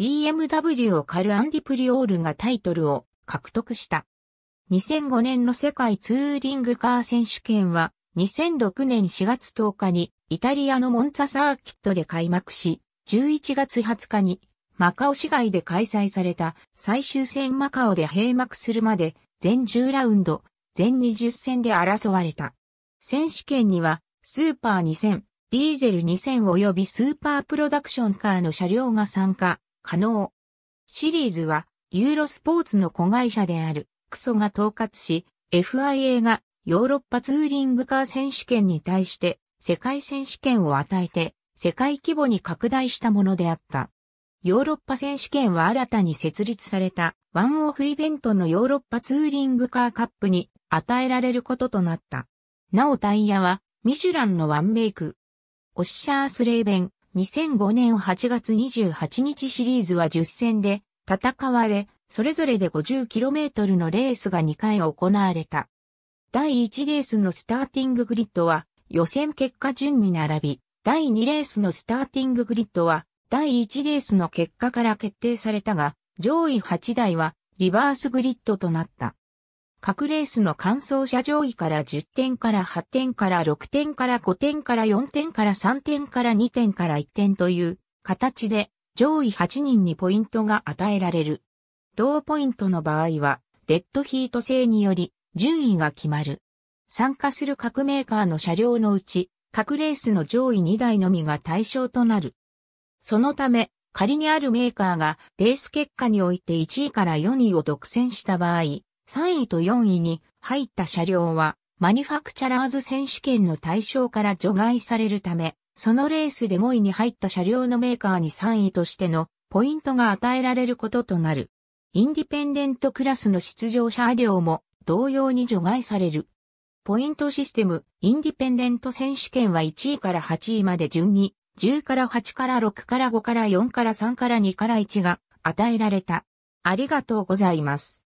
BMW をカルアンディプリオールがタイトルを獲得した。2005年の世界ツーリングカー選手権は2006年4月10日にイタリアのモンツァサーキットで開幕し、11月20日にマカオ市外で開催された最終戦マカオで閉幕するまで全10ラウンド、全20戦で争われた。選手権にはスーパー2000、ディーゼル2000及びスーパープロダクションカーの車両が参加可能。シリーズは、ユーロスポーツの子会社である、クソが統括し、FIA がヨーロッパツーリングカー選手権に対して世界選手権を与えて世界規模に拡大したものであった。ヨーロッパ選手権は新たに設立されたワンオフイベントのヨーロッパツーリングカーカップに与えられることとなった。なおタイヤはミシュランのワンメイク。オッシャースレーベン、2005年8月28日シリーズは10戦で戦われ、それぞれで 50km のレースが2回行われた。第1レースのスターティンググリッドは予選結果順に並び、第2レースのスターティンググリッドは第1レースの結果から決定されたが、上位8台はリバースグリッドとなった。各レースの完走者上位から10点から8点から6点から5点から4点から3点から2点から1点という形で上位8人にポイントが与えられる。同ポイントの場合はデッドヒート制により順位が決まる。参加する各メーカーの車両のうち各レースの上位2台のみが対象となる。そのため仮にあるメーカーがレース結果において1位から4位を独占した場合、3位と4位に入った車両は、マニファクチャラーズ選手権の対象から除外されるため、そのレースで5位に入った車両のメーカーに3位としてのポイントが与えられることとなる。インディペンデントクラスの出場車両も同様に除外される。ポイントシステム、インディペンデント選手権は1位から8位まで順に、10から8から6から5から4から3から2から1が与えられた。ありがとうございます。